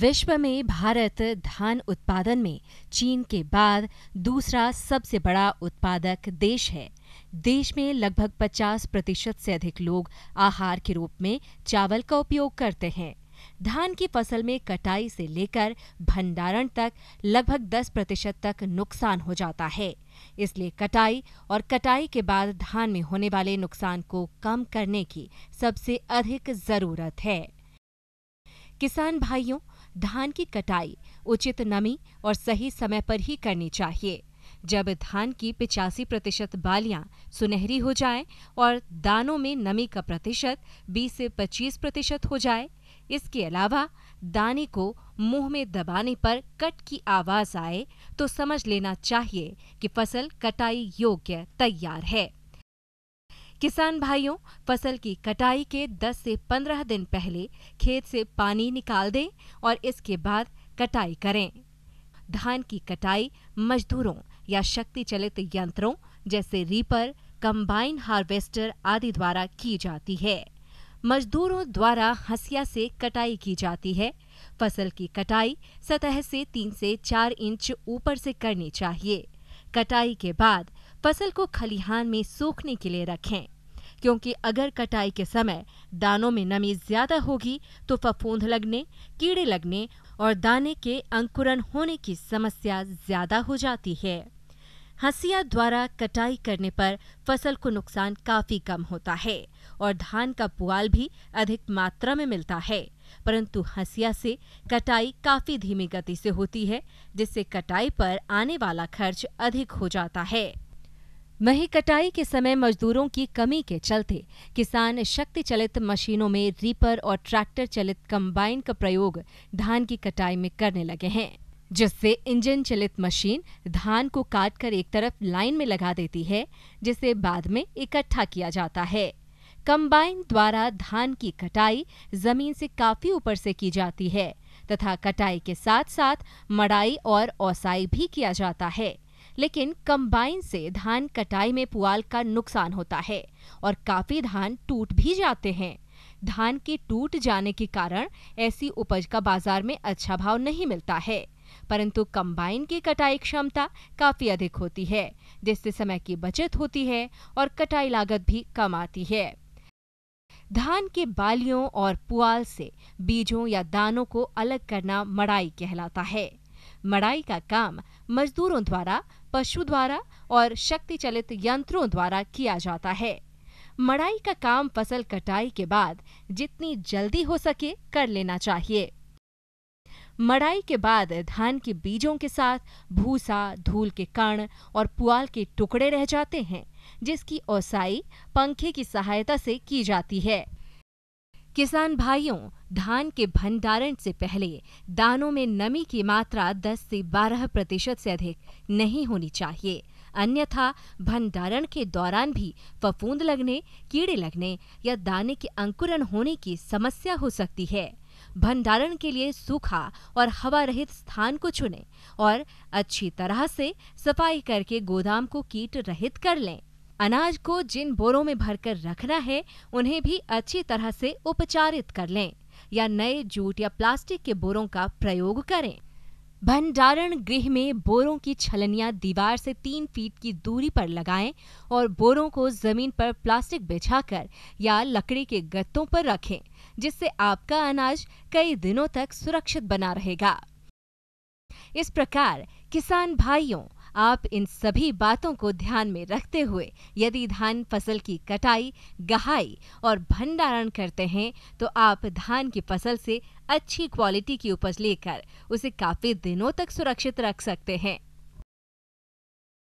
विश्व में भारत धान उत्पादन में चीन के बाद दूसरा सबसे बड़ा उत्पादक देश है देश में लगभग 50 प्रतिशत से अधिक लोग आहार के रूप में चावल का उपयोग करते हैं धान की फसल में कटाई से लेकर भंडारण तक लगभग 10 प्रतिशत तक नुकसान हो जाता है इसलिए कटाई और कटाई के बाद धान में होने वाले नुकसान को कम करने की सबसे अधिक जरूरत है किसान भाइयों धान की कटाई उचित नमी और सही समय पर ही करनी चाहिए जब धान की पिचासी प्रतिशत बालियां सुनहरी हो जाए और दानों में नमी का प्रतिशत 20 से 25 प्रतिशत हो जाए इसके अलावा दाने को मुंह में दबाने पर कट की आवाज आए तो समझ लेना चाहिए कि फसल कटाई योग्य तैयार है किसान भाइयों फसल की कटाई के 10 से 15 दिन पहले खेत से पानी निकाल दें और इसके बाद कटाई करें धान की कटाई मजदूरों या शक्ति चलित यंत्रों जैसे रीपर कंबाइन हार्वेस्टर आदि द्वारा की जाती है मजदूरों द्वारा हसिया से कटाई की जाती है फसल की कटाई सतह से तीन से चार इंच ऊपर से करनी चाहिए कटाई के बाद फसल को खलिहान में सूखने के लिए रखें क्योंकि अगर कटाई के समय दानों में नमी ज्यादा होगी तो फफूंद लगने कीड़े लगने और दाने के अंकुरन होने की समस्या ज्यादा हो जाती है हसिया द्वारा कटाई करने पर फसल को नुकसान काफी कम होता है और धान का पुआल भी अधिक मात्रा में मिलता है परंतु हसिया से कटाई काफी धीमी गति से होती है जिससे कटाई पर आने वाला खर्च अधिक हो जाता है वहीं कटाई के समय मजदूरों की कमी के चलते किसान शक्ति चलित मशीनों में रीपर और ट्रैक्टर चलित कंबाइन का प्रयोग धान की कटाई में करने लगे हैं जिससे इंजन चलित मशीन धान को काटकर एक तरफ लाइन में लगा देती है जिसे बाद में इकट्ठा किया जाता है कंबाइन द्वारा धान की कटाई जमीन से काफी ऊपर से की जाती है तथा कटाई के साथ साथ मड़ाई और ओसाई भी किया जाता है लेकिन कंबाइन से धान कटाई में पुआल का नुकसान होता है और काफी धान टूट भी जाते हैं धान के टूट जाने के कारण ऐसी उपज का बाजार में अच्छा भाव नहीं मिलता है परंतु कंबाइन की कटाई क्षमता काफी अधिक होती है जिससे समय की बचत होती है और कटाई लागत भी कम आती है धान के बालियों और पुआल से बीजों या दानों को अलग करना मड़ाई कहलाता है मड़ाई का काम मजदूरों द्वारा पशु द्वारा और शक्ति चलित यंत्रों द्वारा किया जाता है मड़ाई का काम फसल कटाई के बाद जितनी जल्दी हो सके कर लेना चाहिए मड़ाई के बाद धान के बीजों के साथ भूसा धूल के कण और पुआल के टुकड़े रह जाते हैं जिसकी ओसाई पंखे की सहायता से की जाती है किसान भाइयों धान के भंडारण से पहले दानों में नमी की मात्रा 10 से 12 प्रतिशत से अधिक नहीं होनी चाहिए अन्यथा भंडारण के दौरान भी फफूंद लगने कीड़े लगने या दाने के अंकुरन होने की समस्या हो सकती है भंडारण के लिए सूखा और हवा रहित स्थान को चुनें और अच्छी तरह से सफाई करके गोदाम को कीट रहित कर लें अनाज को जिन बोरों में भरकर रखना है उन्हें भी अच्छी तरह से उपचारित कर लें या नए जूट या प्लास्टिक के बोरों का प्रयोग करें भंडारण गृह में बोरों की छलनियां दीवार से तीन फीट की दूरी पर लगाएं और बोरों को जमीन पर प्लास्टिक बिछाकर या लकड़ी के गत्तों पर रखें जिससे आपका अनाज कई दिनों तक सुरक्षित बना रहेगा इस प्रकार किसान भाइयों आप इन सभी बातों को ध्यान में रखते हुए यदि धान फसल की कटाई गहाई और भंडारण करते हैं तो आप धान की फसल से अच्छी क्वालिटी की उपज लेकर उसे काफी दिनों तक सुरक्षित रख सकते हैं